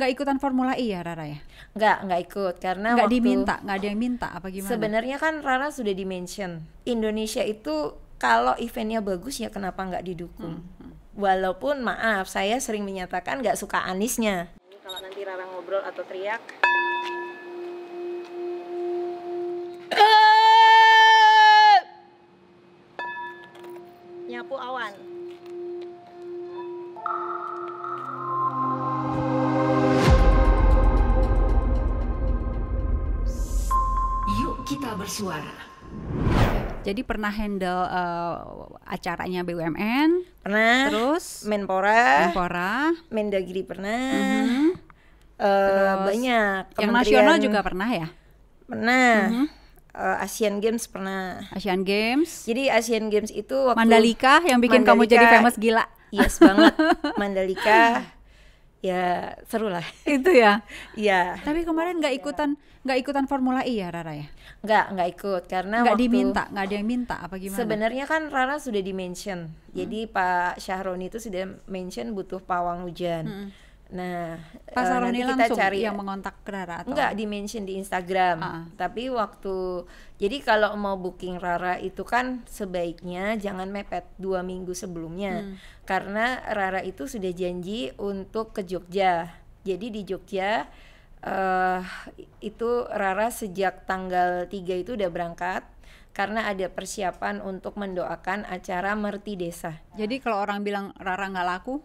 nggak ikutan Formula E ya Rara ya? Nggak, nggak ikut karena nggak diminta, nggak ada yang minta apa gimana? Sebenarnya kan Rara sudah di mention Indonesia itu kalau eventnya bagus ya kenapa nggak didukung? Hmm. hmm. Walaupun maaf, saya sering menyatakan nggak suka Anisnya. Kalau nanti Rara ngobrol atau teriak. Eh! Nyapu awan. bersuara. Jadi pernah handle uh, acaranya BUMN, pernah. Terus Menpora, Menpora, Mendagri pernah. Mm -hmm. uh, terus banyak. Kementerian, yang nasional juga pernah ya? Pernah. Mm -hmm. Uh, Asian Games pernah. Asian Games. Jadi Asian Games itu waktu Mandalika yang bikin Mandalika, kamu jadi famous gila. Yes banget. Mandalika ya seru lah itu ya ya tapi kemarin nggak ikutan nggak ikutan Formula E ya Rara ya nggak nggak ikut karena nggak diminta nggak ada yang minta apa gimana sebenarnya kan Rara sudah mention hmm. jadi Pak Syahroni itu sudah mention butuh pawang hujan hmm Nah, Pak uh, eh, nanti kita cari yang mengontak Rara atau enggak mention di Instagram. Uh. Tapi waktu jadi kalau mau booking Rara itu kan sebaiknya jangan mepet dua minggu sebelumnya hmm. karena Rara itu sudah janji untuk ke Jogja. Jadi di Jogja uh, itu Rara sejak tanggal 3 itu udah berangkat karena ada persiapan untuk mendoakan acara merti desa. Jadi kalau orang bilang Rara nggak laku,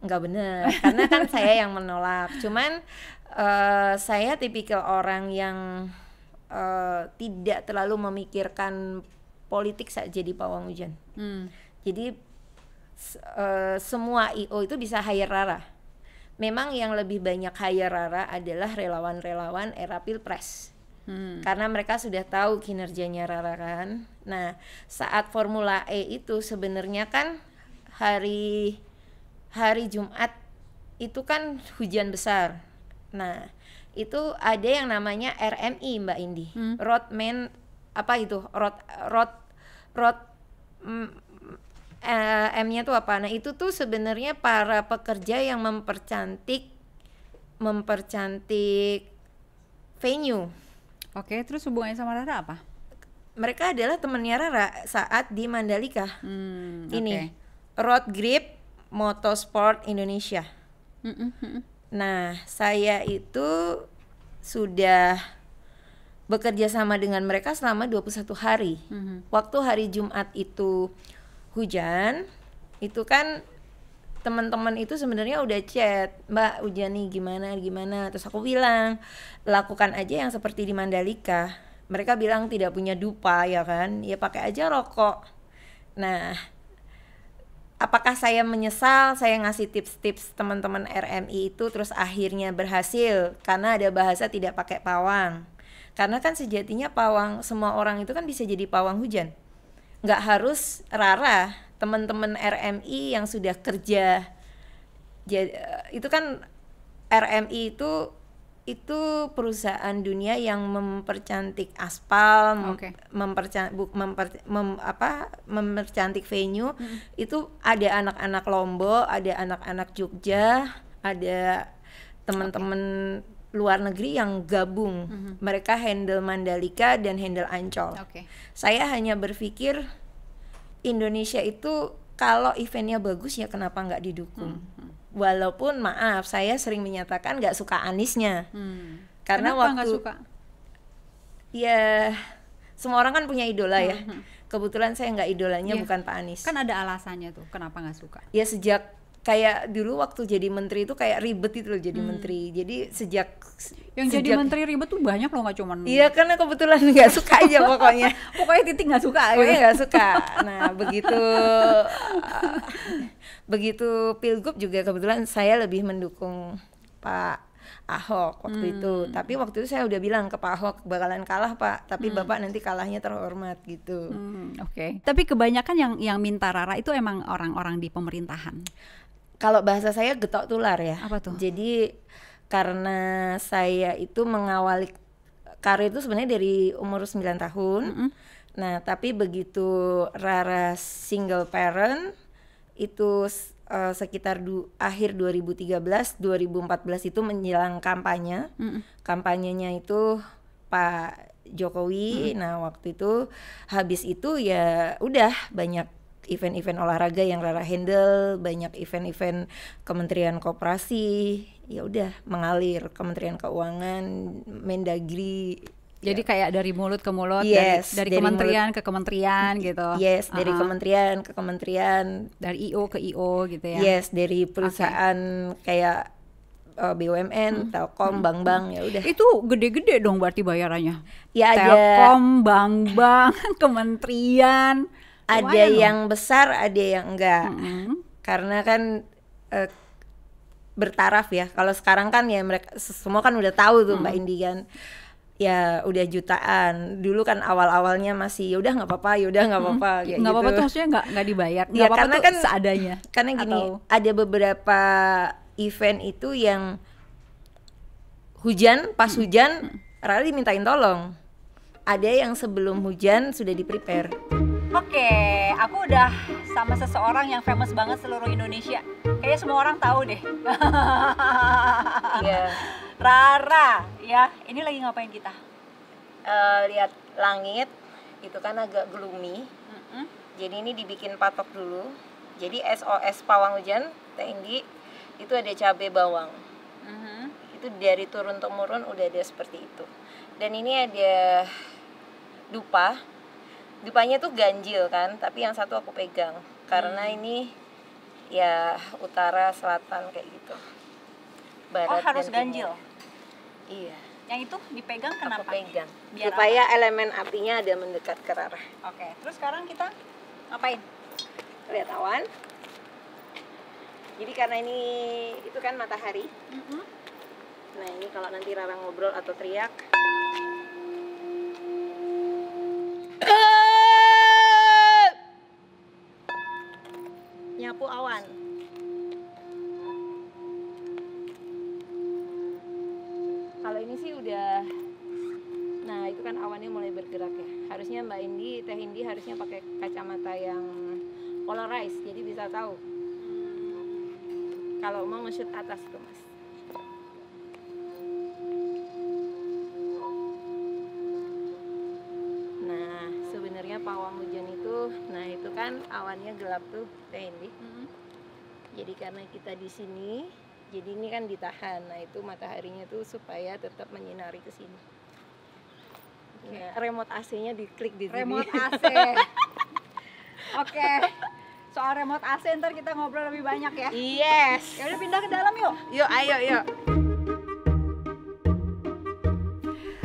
nggak bener karena kan saya yang menolak cuman uh, saya tipikal orang yang uh, tidak terlalu memikirkan politik saat jadi pawang hujan hmm. jadi uh, semua io itu bisa hire rara memang yang lebih banyak hire rara adalah relawan-relawan era pilpres Hmm. Karena mereka sudah tahu kinerjanya Rara kan. Nah, saat Formula E itu sebenarnya kan hari hari Jumat itu kan hujan besar. Nah, itu ada yang namanya RMI Mbak Indi, hmm. Roadman apa itu? Road road road mm, eh, M-nya tuh apa? Nah, itu tuh sebenarnya para pekerja yang mempercantik mempercantik venue. Oke, terus hubungannya sama Rara apa? Mereka adalah temannya Rara saat di Mandalika. Hmm, ini okay. road grip motorsport Indonesia. Mm hmm Nah, saya itu sudah bekerja sama dengan mereka selama 21 hari. Mm -hmm. Waktu hari Jumat itu hujan, itu kan teman-teman itu sebenarnya udah chat, "Mbak, hujan nih gimana gimana?" Terus aku bilang, "Lakukan aja yang seperti di Mandalika." Mereka bilang tidak punya dupa ya kan? Ya pakai aja rokok. Nah, apakah saya menyesal saya ngasih tips-tips teman-teman RMI itu terus akhirnya berhasil karena ada bahasa tidak pakai pawang karena kan sejatinya pawang semua orang itu kan bisa jadi pawang hujan nggak harus rara teman-teman RMI yang sudah kerja jadi, itu kan RMI itu itu perusahaan dunia yang mempercantik aspal, okay. memper, mem, apa mempercantik venue. Hmm. Itu ada anak-anak Lombok, ada anak-anak Jogja, ada teman-teman okay. luar negeri yang gabung. Hmm. Mereka handle Mandalika dan handle Ancol. Okay. Saya hanya berpikir Indonesia itu kalau eventnya bagus ya kenapa nggak didukung? Hmm walaupun maaf saya sering menyatakan nggak suka Anisnya hmm. karena Kenapa waktu suka? ya semua orang kan punya idola ya. Hmm, hmm. Kebetulan saya nggak idolanya ya. bukan Pak Anies. Kan ada alasannya tuh, kenapa nggak suka? Ya sejak kayak dulu waktu jadi menteri itu kayak ribet itu loh jadi hmm. menteri jadi sejak yang sejak, jadi menteri ribet tuh banyak loh nggak cuma iya karena kebetulan nggak suka aja pokoknya pokoknya titik nggak suka pokoknya gitu. nggak suka nah begitu begitu pilgub juga kebetulan saya lebih mendukung pak Ahok waktu hmm. itu tapi waktu itu saya udah bilang ke Pak Ahok bakalan kalah Pak tapi hmm. bapak nanti kalahnya terhormat gitu hmm, oke okay. tapi kebanyakan yang yang minta Rara itu emang orang-orang di pemerintahan kalau bahasa saya getok tular ya. Apa tuh? Jadi karena saya itu mengawali karir itu sebenarnya dari umur 9 tahun. Mm -hmm. Nah, tapi begitu Rara single parent itu uh, sekitar du akhir 2013, 2014 itu menjelang kampanye. Mm -hmm. Kampanyenya itu Pak Jokowi. Mm -hmm. Nah, waktu itu habis itu ya udah banyak event-event olahraga yang Rara handle, banyak event-event Kementerian Koperasi, ya udah mengalir Kementerian Keuangan, Mendagri. Jadi ya. kayak dari mulut ke mulut, yes, dari, dari, dari kementerian mulut, ke kementerian gitu. Yes, uh -huh. dari kementerian ke kementerian, dari IO ke IO gitu ya. Yes, dari perusahaan okay. kayak e, BUMN, hmm. Telkom, hmm. bank-bank hmm. ya udah. Itu gede-gede dong berarti bayarannya. Ya Telkom, bank-bank, kementerian ada Why yang no? besar ada yang enggak mm-hmm. karena kan uh, bertaraf ya kalau sekarang kan ya mereka semua kan udah tahu tuh mm-hmm. mbak Indi kan ya udah jutaan dulu kan awal awalnya masih yaudah nggak apa-apa yaudah nggak apa-apa hmm. nggak gitu. apa-apa tuh maksudnya nggak nggak dibayar iya, nggak ya, apa-apa karena tuh kan seadanya karena gini atau... ada beberapa event itu yang hujan pas hujan hmm. Rara dimintain tolong ada yang sebelum hujan sudah di prepare Oke, okay, aku udah sama seseorang yang famous banget seluruh Indonesia. Kayaknya semua orang tahu deh. Iya. Rara, ya. Ini lagi ngapain kita? Uh, lihat langit, itu kan agak gloomy. Mm -hmm. Jadi ini dibikin patok dulu. Jadi SOS pawang hujan, tinggi itu ada cabai bawang. Mm -hmm. Itu dari turun temurun udah ada seperti itu. Dan ini ada dupa dupanya tuh ganjil kan tapi yang satu aku pegang karena hmm. ini ya utara selatan kayak gitu barat oh harus ganjil iya yang itu dipegang kenapa aku pegang Biar supaya apa? elemen apinya ada mendekat ke arah oke terus sekarang kita ngapain lihat awan jadi karena ini itu kan matahari mm -hmm. nah ini kalau nanti Rara ngobrol atau teriak menyapu awan. Kalau ini sih udah Nah, itu kan awannya mulai bergerak ya. Harusnya Mbak Indi, Teh Indi harusnya pakai kacamata yang polarized jadi bisa tahu. Hmm. Kalau mau nge-shoot atas tuh, Mas. warnanya gelap tuh teh ini hmm. jadi karena kita di sini jadi ini kan ditahan nah itu mataharinya tuh supaya tetap menyinari ke sini okay. nah, remote AC-nya diklik di remote sini remote AC oke okay. soal remote AC ntar kita ngobrol lebih banyak ya yes ya udah pindah ke dalam yuk yuk ayo yuk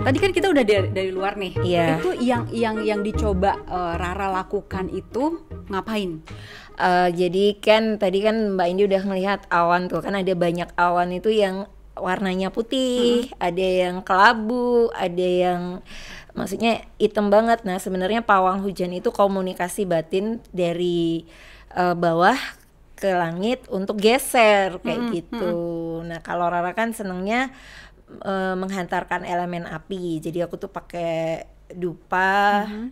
Tadi kan kita udah dari, dari luar nih. Iya. Yeah. Itu yang yang yang dicoba uh, Rara lakukan itu ngapain? Uh, jadi kan tadi kan Mbak Indi udah ngelihat awan tuh kan ada banyak awan itu yang warnanya putih, hmm. ada yang kelabu, ada yang maksudnya hitam banget. Nah, sebenarnya pawang hujan itu komunikasi batin dari uh, bawah ke langit untuk geser kayak hmm, gitu. Hmm. Nah, kalau Rara kan senengnya uh, menghantarkan elemen api. Jadi aku tuh pakai dupa. Hmm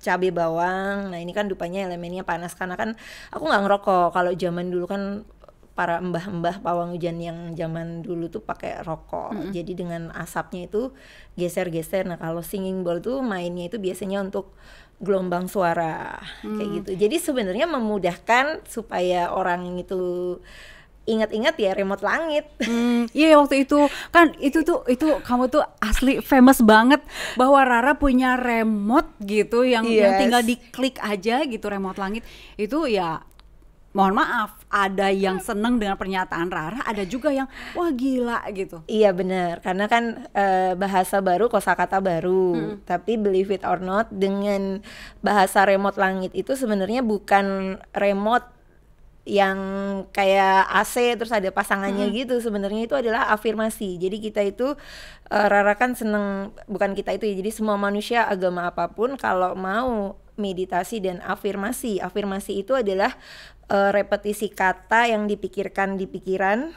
cabai bawang. Nah, ini kan dupanya elemennya panas karena kan aku nggak ngerokok. Kalau zaman dulu kan para mbah-mbah pawang hujan yang zaman dulu tuh pakai rokok. Mm -hmm. Jadi dengan asapnya itu geser-geser. Nah, kalau singing bowl tuh mainnya itu biasanya untuk gelombang suara mm. kayak hmm, gitu. Jadi sebenarnya memudahkan supaya orang itu ingat inget ya remote langit. Hmm, iya waktu itu kan itu tuh itu kamu tuh asli famous banget bahwa Rara punya remote gitu yang, yes. yang tinggal diklik aja gitu remote langit itu ya mohon maaf ada yang seneng dengan pernyataan Rara ada juga yang wah gila gitu iya benar karena kan e, bahasa baru kosakata baru hmm. tapi believe it or not dengan bahasa remote langit itu sebenarnya bukan remote yang kayak AC terus ada pasangannya hmm. gitu sebenarnya itu adalah afirmasi jadi kita itu uh, Rara kan seneng bukan kita itu ya jadi semua manusia agama apapun kalau mau meditasi dan afirmasi afirmasi itu adalah uh, repetisi kata yang dipikirkan di pikiran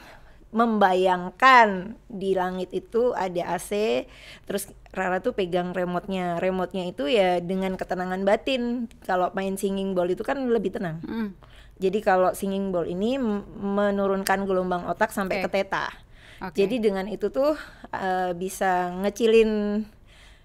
membayangkan di langit itu ada AC terus Rara tuh pegang remote-nya. itu ya dengan ketenangan batin. Kalau main singing ball itu kan lebih tenang. Mm. Jadi kalau singing ball ini menurunkan gelombang otak sampai okay. ke teta. Okay. Jadi dengan itu tuh uh, bisa ngecilin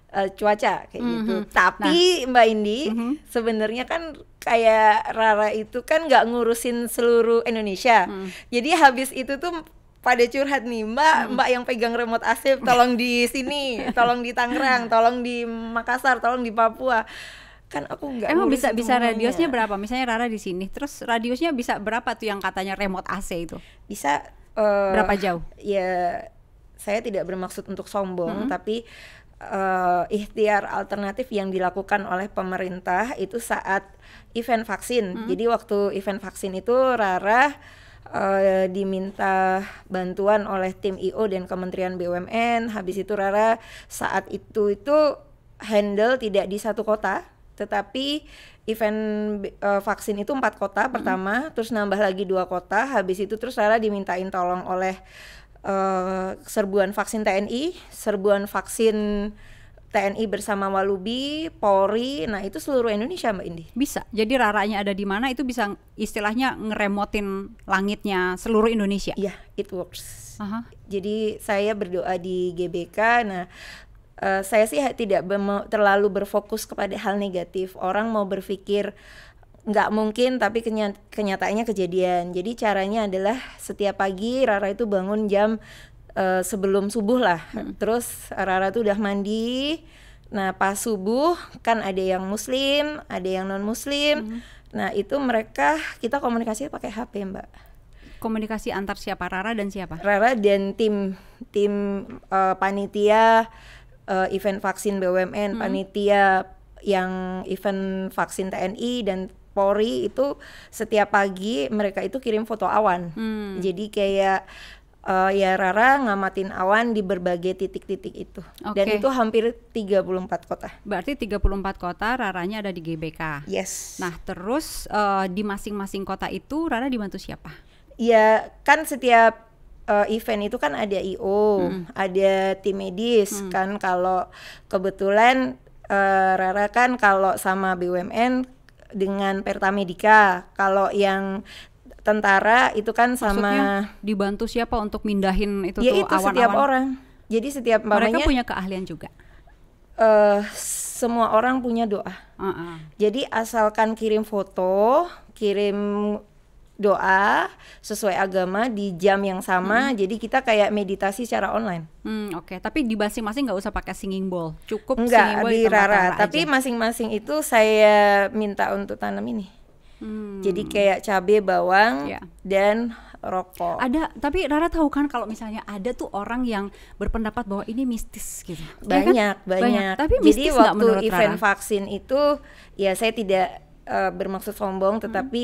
uh, cuaca kayak mm -hmm. gitu. Hmm. Tapi nah. Mbak Indi mm -hmm. sebenarnya kan kayak Rara itu kan nggak ngurusin seluruh Indonesia. Mm. Jadi habis itu tuh pada curhat nih mbak hmm. mbak yang pegang remote AC tolong di sini tolong di Tangerang tolong di Makassar tolong di Papua kan aku nggak emang bisa bisa radiusnya berapa misalnya Rara di sini terus radiusnya bisa berapa tuh yang katanya remote AC itu bisa uh, berapa jauh ya saya tidak bermaksud untuk sombong -hmm. tapi uh, ikhtiar alternatif yang dilakukan oleh pemerintah itu saat event vaksin -hmm. jadi waktu event vaksin itu Rara uh, diminta bantuan oleh tim IO dan Kementerian BUMN. Habis itu Rara saat itu itu handle tidak di satu kota, tetapi event uh, vaksin itu empat kota pertama, terus nambah lagi dua kota. Habis itu terus Rara dimintain tolong oleh uh, serbuan vaksin TNI, serbuan vaksin TNI bersama Walubi, Polri, nah itu seluruh Indonesia Mbak Indi. Bisa. Jadi raranya ada di mana itu bisa istilahnya ngeremotin langitnya seluruh Indonesia. Iya, yeah, it works. Uh -huh. Jadi saya berdoa di GBK. Nah, uh, saya sih tidak terlalu berfokus kepada hal negatif. Orang mau berpikir nggak mungkin tapi kenyata kenyataannya kejadian. Jadi caranya adalah setiap pagi Rara itu bangun jam uh, sebelum subuh lah. Hmm. Terus Rara tuh udah mandi. Nah pas subuh kan ada yang muslim, ada yang non muslim. Hmm. Nah itu mereka kita komunikasi pakai HP mbak. Komunikasi antar siapa Rara dan siapa? Rara dan tim tim uh, panitia uh, event vaksin BUMN, hmm. panitia yang event vaksin TNI dan Polri itu setiap pagi mereka itu kirim foto awan. Hmm. Jadi kayak uh, ya Rara ngamatin awan di berbagai titik-titik itu. Okay. Dan itu hampir 34 kota. Berarti 34 kota Raranya ada di GBK. Yes. Nah, terus uh, di masing-masing kota itu Rara dibantu siapa? Ya, kan setiap uh, event itu kan ada IO, hmm. ada tim medis hmm. kan kalau kebetulan uh, Rara kan kalau sama BUMN dengan Pertamedika. Kalau yang tentara itu kan Maksudnya, sama dibantu siapa untuk mindahin itu ya tuh itu awan-awan. setiap orang. Jadi setiap mereka punya keahlian juga. Uh, semua orang punya doa. Uh -uh. Jadi asalkan kirim foto, kirim doa sesuai agama di jam yang sama. Hmm. Jadi kita kayak meditasi secara online. Hmm, oke. Okay. Tapi di masing-masing nggak usah pakai singing bowl. Cukup Enggak, singing bowl di Rara. Tapi masing-masing itu saya minta untuk tanam ini. Hmm. Jadi kayak cabai, bawang, yeah. dan rokok. Ada, tapi Rara tahu kan kalau misalnya ada tuh orang yang berpendapat bahwa ini mistis gitu. Banyak, ya kan? banyak. banyak. Tapi mistis Jadi waktu menurut event Rara? vaksin itu ya saya tidak uh, bermaksud sombong hmm. tetapi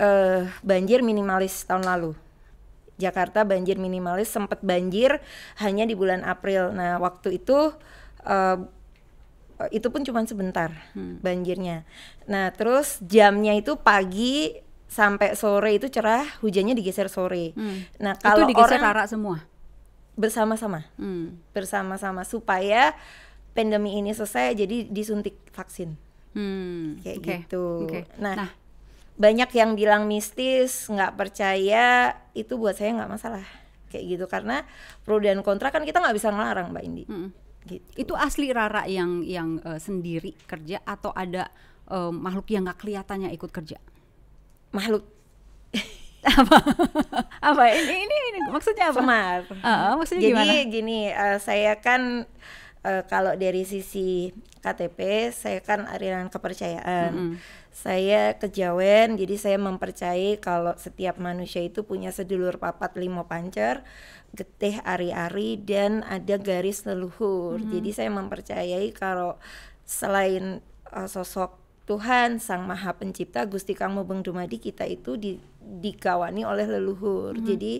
uh, banjir minimalis tahun lalu. Jakarta banjir minimalis sempat banjir hanya di bulan April. Nah, waktu itu uh, Eh, itu pun cuma sebentar hmm. banjirnya. Nah, terus jamnya itu pagi sampai sore itu cerah, hujannya digeser sore. Hmm. Nah, kalau itu digeser orang semua bersama-sama. Hmm. Bersama-sama supaya pandemi ini selesai jadi disuntik vaksin. Hmm. Kayak okay. gitu. Okay. Nah, nah, banyak yang bilang mistis, nggak percaya, itu buat saya nggak masalah. Kayak gitu karena pro dan kontra kan kita nggak bisa ngelarang, Mbak Indi. Hmm Gitu. Itu asli Rara yang yang uh, sendiri kerja atau ada uh, makhluk yang nggak kelihatannya ikut kerja? Makhluk apa apa ini, ini ini maksudnya apa? Semar. Uh, maksudnya Jadi gimana? gini, uh, saya kan uh, kalau dari sisi KTP saya kan aliran kepercayaan. Mm -hmm. Saya kejawen, jadi saya mempercayai kalau setiap manusia itu punya sedulur papat limo pancer getih ari-ari dan ada garis leluhur. Mm-hmm. Jadi saya mempercayai kalau selain uh, sosok Tuhan Sang Maha Pencipta Gusti Kang Mubeng Dumadi kita itu di, dikawani oleh leluhur. Mm-hmm. Jadi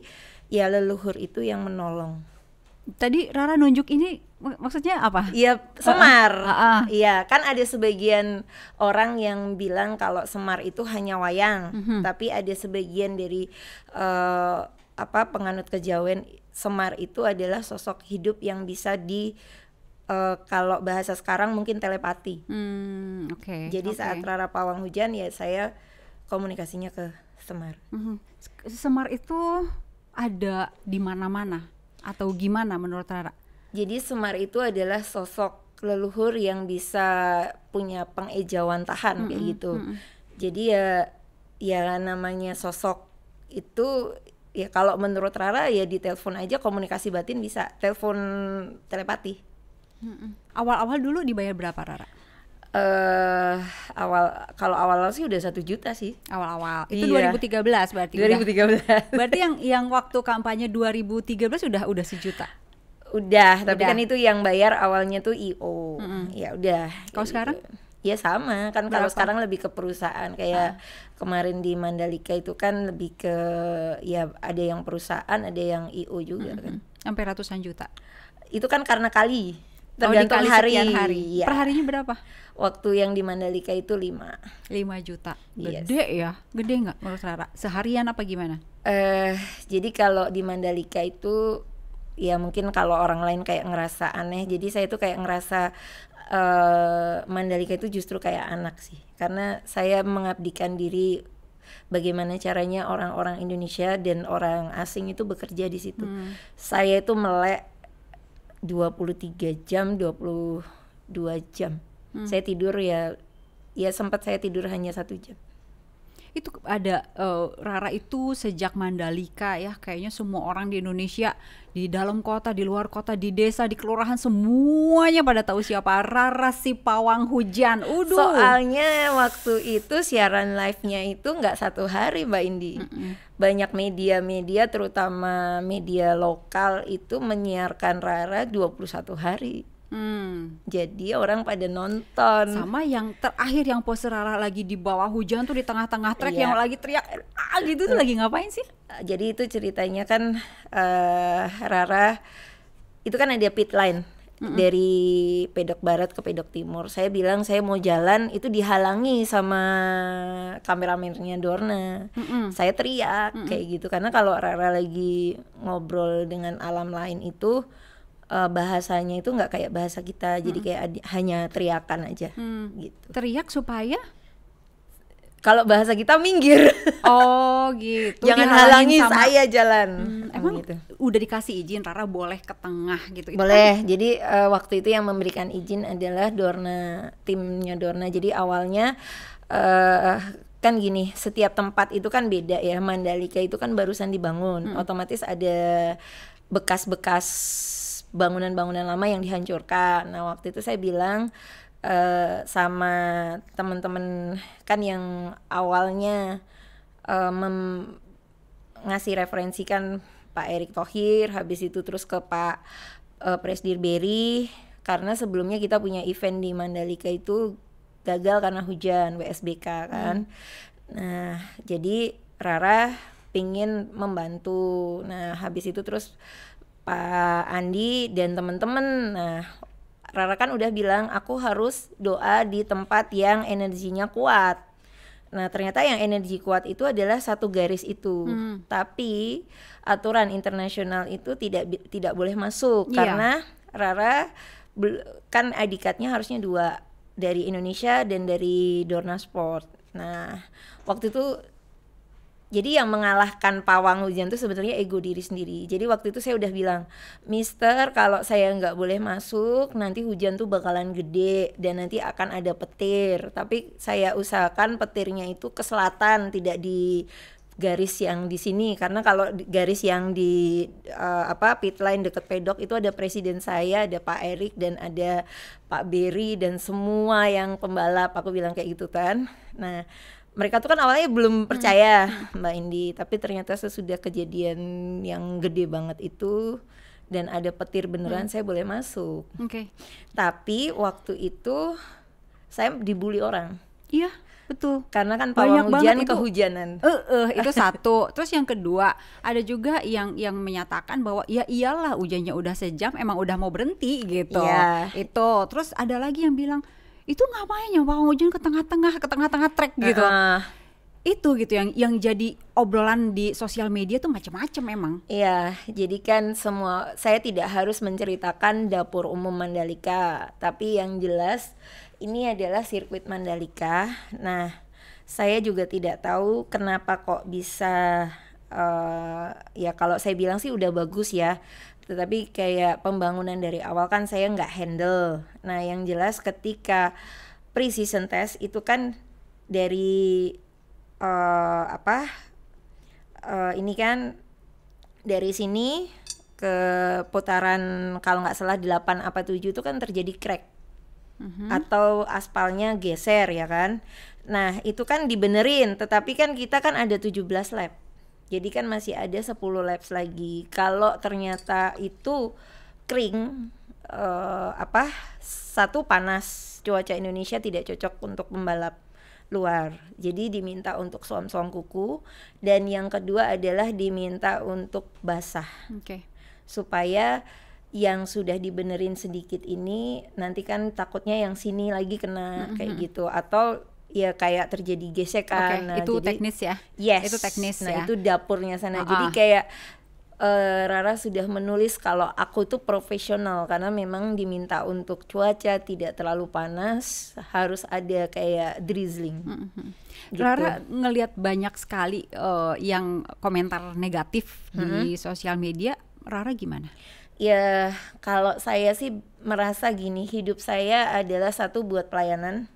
ya leluhur itu yang menolong. Tadi Rara nunjuk ini maksudnya apa? Iya, semar. Iya, uh, uh. kan ada sebagian orang yang bilang kalau semar itu hanya wayang, mm-hmm. tapi ada sebagian dari uh, apa penganut kejawen Semar itu adalah sosok hidup yang bisa di uh, kalau bahasa sekarang mungkin telepati. Hmm, oke. Okay, Jadi okay. saat Rara Pawang hujan ya saya komunikasinya ke Semar. -hmm. Semar itu ada di mana-mana atau gimana menurut Rara? Jadi Semar itu adalah sosok leluhur yang bisa punya pengejawantahan mm -hmm, kayak gitu. Mm -hmm. Jadi ya ya namanya sosok itu ya kalau menurut Rara ya di telepon aja komunikasi batin bisa telepon telepati awal-awal dulu dibayar berapa Rara eh uh, awal kalau awal sih udah satu juta sih awal-awal itu iya. 2013 berarti 2013 udah, berarti yang yang waktu kampanye 2013 sudah udah sejuta udah tapi udah. kan itu yang bayar awalnya tuh io mm -hmm. ya udah kalau sekarang ya sama kan kalau sekarang lebih ke perusahaan kayak ah. kemarin di Mandalika itu kan lebih ke ya ada yang perusahaan ada yang IO juga mm -hmm. kan sampai ratusan juta itu kan karena kali oh, tergantung oh, hari. hari. Ya. Perharinya berapa? Waktu yang di Mandalika itu lima lima juta. Gede yes. ya, gede nggak menurut Rara? Seharian apa gimana? Eh, uh, jadi kalau di Mandalika itu ya mungkin kalau orang lain kayak ngerasa aneh jadi saya itu kayak ngerasa uh, Mandalika itu justru kayak anak sih karena saya mengabdikan diri bagaimana caranya orang-orang Indonesia dan orang asing itu bekerja di situ hmm. saya itu melek 23 jam 22 jam hmm. saya tidur ya ya sempat saya tidur hanya satu jam itu ada uh, Rara itu sejak Mandalika ya kayaknya semua orang di Indonesia di dalam kota di luar kota di desa di kelurahan semuanya pada tahu siapa Rara si pawang hujan. Uduh. Soalnya waktu itu siaran live-nya itu nggak satu hari Mbak Indi. Mm -mm. Banyak media-media terutama media lokal itu menyiarkan Rara 21 hari. Hmm. Jadi orang pada nonton. Sama yang terakhir yang pose Rara lagi di bawah hujan tuh di tengah-tengah trek yeah. yang lagi teriak ah gitu tuh uh. lagi ngapain sih? Eh, jadi itu ceritanya kan uh, Rara itu kan ada pit line mm -hmm. dari Pedok Barat ke Pedok Timur. Saya bilang saya mau jalan itu dihalangi sama kameramennya Dorna. Mm -hmm. Saya teriak mm -hmm. kayak gitu karena kalau Rara lagi ngobrol dengan alam lain itu uh, bahasanya itu nggak kayak bahasa kita hmm. jadi kayak hanya teriakan aja hmm. gitu teriak supaya kalau bahasa kita minggir oh gitu jangan halangi sama... saya jalan hmm, emang gitu. udah dikasih izin Rara boleh ke tengah gitu boleh itu. Kan jadi uh, waktu itu yang memberikan izin adalah Dorna timnya Dorna jadi awalnya uh, kan gini setiap tempat itu kan beda ya Mandalika itu kan barusan dibangun hmm. otomatis ada bekas-bekas bangunan-bangunan lama yang dihancurkan. Nah, waktu itu saya bilang uh, sama teman-teman kan yang awalnya uh, mem ngasih referensikan Pak Erick Thohir, habis itu terus ke Pak uh, Presdir Beri karena sebelumnya kita punya event di Mandalika itu gagal karena hujan WSBK kan. Hmm. Nah, jadi Rara pingin membantu. Nah, habis itu terus Pak Andi dan teman-teman. Nah, Rara kan udah bilang aku harus doa di tempat yang energinya kuat. Nah, ternyata yang energi kuat itu adalah satu garis itu. Hmm. Tapi aturan internasional itu tidak tidak boleh masuk yeah. karena Rara kan adikatnya harusnya dua dari Indonesia dan dari Dorna Sport. Nah, waktu itu jadi yang mengalahkan pawang hujan itu sebetulnya ego diri sendiri. Jadi waktu itu saya udah bilang, Mister, kalau saya nggak boleh masuk, nanti hujan tuh bakalan gede dan nanti akan ada petir. Tapi saya usahakan petirnya itu ke selatan, tidak di garis yang di sini karena kalau garis yang di uh, apa pit line deket pedok itu ada presiden saya ada Pak Erik dan ada Pak Berry dan semua yang pembalap aku bilang kayak gitu kan nah mereka tuh kan awalnya belum hmm. percaya hmm. Mbak Indi, tapi ternyata sesudah kejadian yang gede banget itu dan ada petir beneran hmm. saya boleh masuk. Oke. Okay. Tapi waktu itu saya dibully orang. Iya, betul. Karena kan pawang hujan itu. kehujanan. Eh, uh, uh, itu satu. Terus yang kedua, ada juga yang yang menyatakan bahwa ya iyalah hujannya udah sejam emang udah mau berhenti gitu. Iya. Itu. Terus ada lagi yang bilang itu ngapain ya Pak Ojan ke tengah-tengah ke tengah-tengah trek gitu uh. itu gitu yang yang jadi obrolan di sosial media tuh macam-macam emang iya jadi kan semua saya tidak harus menceritakan dapur umum Mandalika tapi yang jelas ini adalah sirkuit Mandalika nah saya juga tidak tahu kenapa kok bisa uh, ya kalau saya bilang sih udah bagus ya tetapi kayak pembangunan dari awal kan saya nggak handle. Nah, yang jelas ketika pre-season test itu kan dari uh, apa? Uh, ini kan dari sini ke putaran kalau nggak salah 8 apa 7 itu kan terjadi crack. Mm -hmm. Atau aspalnya geser ya kan. Nah, itu kan dibenerin, tetapi kan kita kan ada 17 lab. Jadi kan masih ada 10 laps lagi. Kalau ternyata itu kering uh, apa satu panas cuaca Indonesia tidak cocok untuk pembalap luar. Jadi diminta untuk suam-suam kuku dan yang kedua adalah diminta untuk basah. Oke. Okay. Supaya yang sudah dibenerin sedikit ini nanti kan takutnya yang sini lagi kena mm -hmm. kayak gitu atau ya kayak terjadi gesekan. Okay, nah, itu jadi, teknis ya? Yes. Itu teknis nah, ya. itu dapurnya sana. Uh -uh. Jadi kayak uh, Rara sudah menulis kalau aku tuh profesional karena memang diminta untuk cuaca tidak terlalu panas, harus ada kayak drizzling. Mm -hmm. gitu. Rara ngelihat banyak sekali uh, yang komentar negatif mm -hmm. di sosial media. Rara gimana? Ya, kalau saya sih merasa gini, hidup saya adalah satu buat pelayanan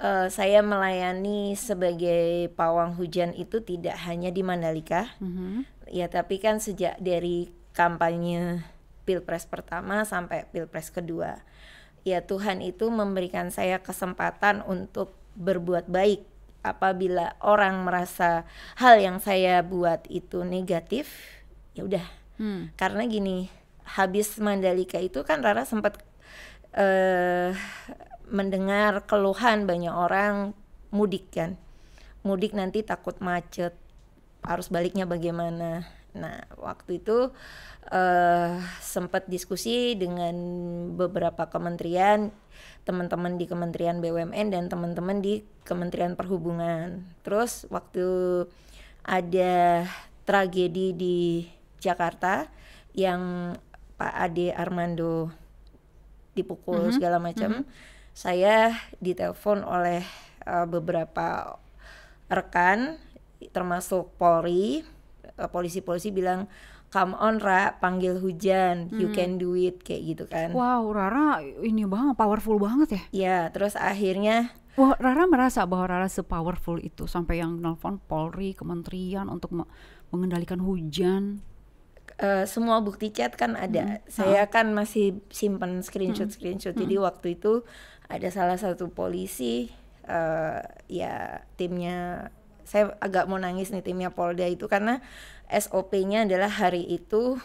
uh, saya melayani sebagai pawang hujan itu tidak hanya di Mandalika, mm -hmm. ya tapi kan sejak dari kampanye pilpres pertama sampai pilpres kedua, ya Tuhan itu memberikan saya kesempatan untuk berbuat baik apabila orang merasa hal yang saya buat itu negatif, ya udah, hmm. karena gini habis Mandalika itu kan Rara sempat uh, mendengar keluhan banyak orang mudik kan. Mudik nanti takut macet, harus baliknya bagaimana. Nah, waktu itu uh, eh, sempat diskusi dengan beberapa kementerian, teman-teman di Kementerian BUMN dan teman-teman di Kementerian Perhubungan. Terus waktu ada tragedi di Jakarta yang Pak Ade Armando dipukul mm -hmm. segala macam. Mm -hmm saya ditelepon oleh uh, beberapa rekan termasuk Polri eh, polisi-polisi bilang come on Ra panggil hujan hmm. you can do it kayak gitu kan wow Rara ini banget powerful banget ya ya terus akhirnya wah Rara merasa bahwa Rara sepowerful itu sampai yang nelfon Polri kementerian untuk me mengendalikan hujan Uh, semua bukti chat kan ada. Hmm. Saya kan masih simpan screenshot screenshot. Hmm. Jadi hmm. waktu itu ada salah satu polisi uh, ya timnya saya agak mau nangis nih timnya Polda itu karena SOP-nya adalah hari itu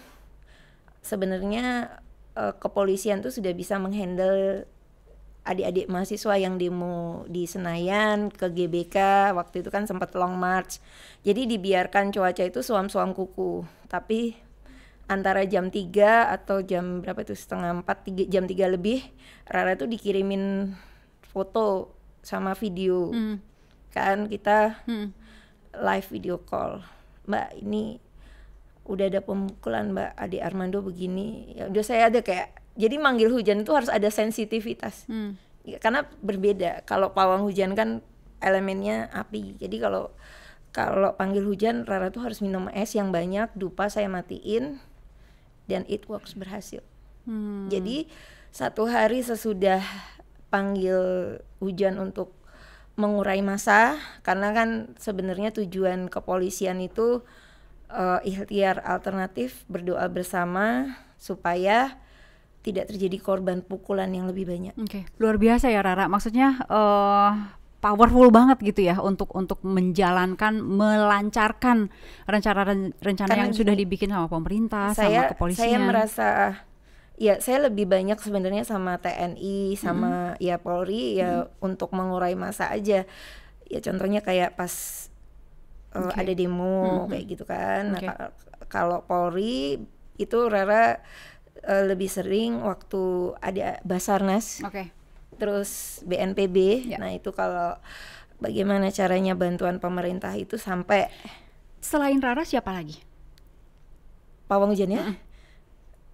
sebenarnya uh, kepolisian tuh sudah bisa menghandle adik-adik mahasiswa yang demo di Senayan ke GBK waktu itu kan sempat long march jadi dibiarkan cuaca itu suam-suam kuku tapi antara jam 3 atau jam berapa itu setengah 4 3, jam 3 lebih Rara tuh dikirimin foto sama video hmm. kan kita hmm. live video call mbak ini udah ada pemukulan mbak Ade Armando begini ya udah saya ada kayak jadi manggil hujan itu harus ada sensitivitas hmm. ya, karena berbeda kalau pawang hujan kan elemennya api jadi kalau kalau panggil hujan Rara tuh harus minum es yang banyak dupa saya matiin dan it works berhasil. Hmm. Jadi satu hari sesudah panggil hujan untuk mengurai masa karena kan sebenarnya tujuan kepolisian itu uh, ikhtiar alternatif berdoa bersama supaya tidak terjadi korban pukulan yang lebih banyak. Oke, okay. luar biasa ya Rara. Maksudnya uh, powerful banget gitu ya untuk untuk menjalankan melancarkan rencana rencana yang sudah dibikin sama pemerintah saya, sama kepolisian. Saya merasa ah, ya saya lebih banyak sebenarnya sama TNI sama mm-hmm. ya Polri ya hmm untuk mengurai masa aja. Ya contohnya kayak pas eh, okay. uh, ada demo hmm kayak gitu kan. Okay. Nah, kalau Polri itu Rara eh, lebih sering waktu ada Basarnas. Okay terus BNPB. Ya. Nah, itu kalau bagaimana caranya bantuan pemerintah itu sampai selain Rara siapa lagi? Pawang hujannya? Mm -hmm.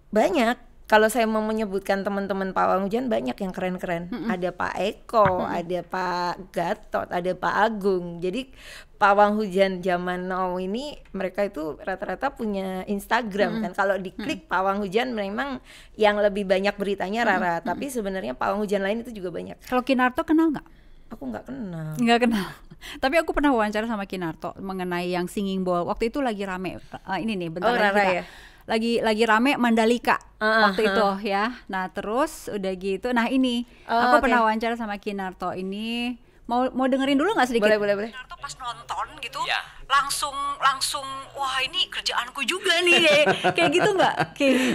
Banyak kalau saya mau menyebutkan teman-teman Pak hujan banyak yang keren-keren. Mm -hmm. Ada Pak Eko, mm -hmm. ada Pak Gatot, ada Pak Agung. Jadi pawang hujan zaman now ini mereka itu rata-rata punya Instagram hmm. kan kalau diklik hmm. pawang hujan memang yang lebih banyak beritanya Rara hmm. tapi sebenarnya pawang hujan lain itu juga banyak kalau Kinarto kenal nggak aku nggak kenal nggak kenal tapi aku pernah wawancara sama Kinarto mengenai yang singing bowl waktu itu lagi rame uh, ini nih bentar oh, lagi Rara, kita ya? lagi lagi rame Mandalika uh, waktu itu ah. ya. Nah, terus udah gitu. Nah, ini oh, aku okay. pernah wawancara sama Kinarto ini mau mau dengerin dulu nggak sedikit? Boleh boleh boleh. Kinarto pas nonton gitu ya. langsung langsung wah ini kerjaanku juga nih kayak kayak gitu nggak?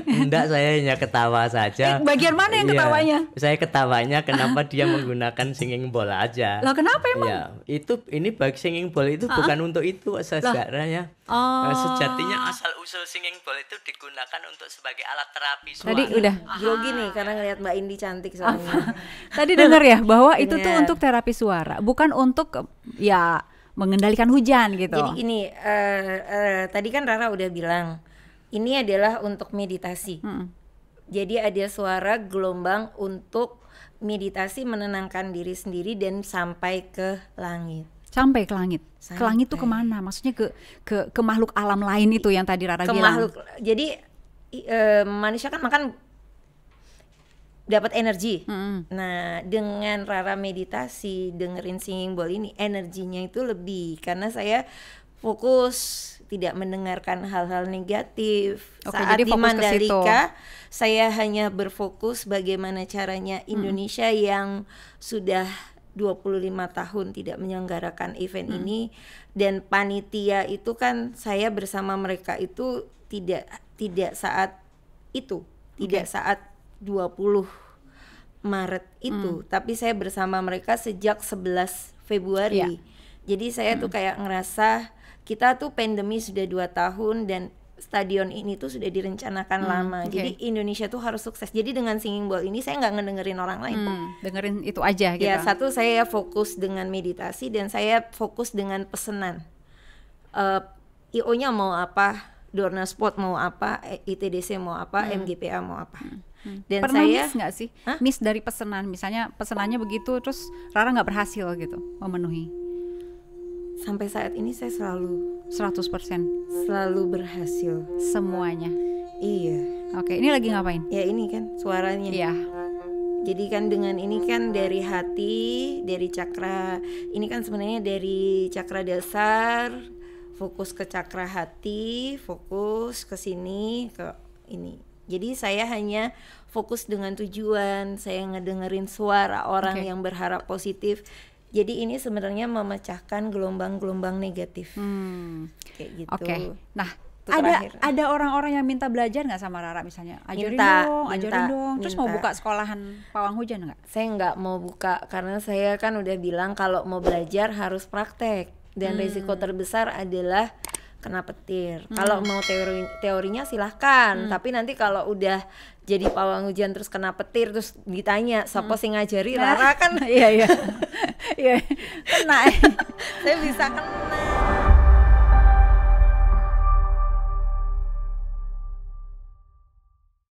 Enggak saya hanya ketawa saja. Eh, bagian mana yang iya. ketawanya? Ya, saya ketawanya kenapa dia menggunakan singing bola aja? Loh kenapa iya, emang? Ya, itu ini bagi singing bola itu uh bukan untuk itu sejarahnya Oh. Nah, sejatinya asal usul singing bowl itu digunakan untuk sebagai alat terapi suara. Tadi udah grogi nih karena ngelihat Mbak Indi cantik soalnya. Ah, tadi dengar ya bahwa itu tuh iya. untuk terapi suara, bukan untuk ya mengendalikan hujan gitu. Jadi ini uh, eh, uh, eh, tadi kan Rara udah bilang ini adalah untuk meditasi. Hmm. Jadi ada suara gelombang untuk meditasi menenangkan diri sendiri dan sampai ke langit sampai ke langit. Sampai. Ke langit tuh kemana? Maksudnya ke ke ke makhluk alam lain itu yang tadi Rara ke bilang. Makhluk, jadi e, manusia kan makan dapat energi. Mm. Nah, dengan Rara meditasi, dengerin singing bowl ini energinya itu lebih karena saya fokus tidak mendengarkan hal-hal negatif. Oke, Saat jadi di Mandalika, saya hanya berfokus bagaimana caranya Indonesia hmm. yang sudah 25 tahun tidak menyelenggarakan event hmm. ini dan panitia itu kan saya bersama mereka itu tidak tidak saat itu, tidak saat saat 20 Maret itu, hmm. tapi saya bersama mereka sejak 11 Februari. Yeah. Jadi saya hmm. tuh kayak ngerasa kita tuh pandemi sudah dua tahun dan stadion ini tuh sudah direncanakan hmm, lama. Okay. Jadi Indonesia tuh harus sukses. Jadi dengan singing bowl ini saya nggak ngedengerin orang lain. Hmm, dengerin itu aja gitu. Ya, satu saya fokus dengan meditasi dan saya fokus dengan pesenan. Uh, eh, IO-nya mau apa, Dorna Sport mau apa, ITDC mau apa, hmm. MGPA mau apa. Hmm. Hmm. Dan Pernah saya miss nggak sih? Hah? Miss dari pesenan, misalnya pesenannya begitu, terus Rara nggak berhasil gitu memenuhi sampai saat ini saya selalu 100% selalu berhasil semuanya. Iya. Oke, ini lagi ngapain? Ya ini kan suaranya. Iya. Jadi kan dengan ini kan dari hati, dari cakra. Ini kan sebenarnya dari cakra dasar, fokus ke cakra hati, fokus ke sini, ke ini. Jadi saya hanya fokus dengan tujuan, saya ngedengerin suara orang okay. yang berharap positif jadi ini sebenarnya memecahkan gelombang-gelombang negatif. Hmm. Kayak gitu. Oke. Okay. Nah, ada ada orang-orang yang minta belajar nggak sama Rara misalnya ajarin minta, dong minta, dong terus minta. mau buka sekolahan pawang hujan nggak saya nggak mau buka karena saya kan udah bilang kalau mau belajar harus praktek dan hmm. risiko terbesar adalah kena petir hmm. kalau mau teori teorinya silahkan hmm. tapi nanti kalau udah jadi pawang hujan terus kena petir terus ditanya siapa hmm. sih ngajari nah. Rara kan iya iya iya kena saya bisa kena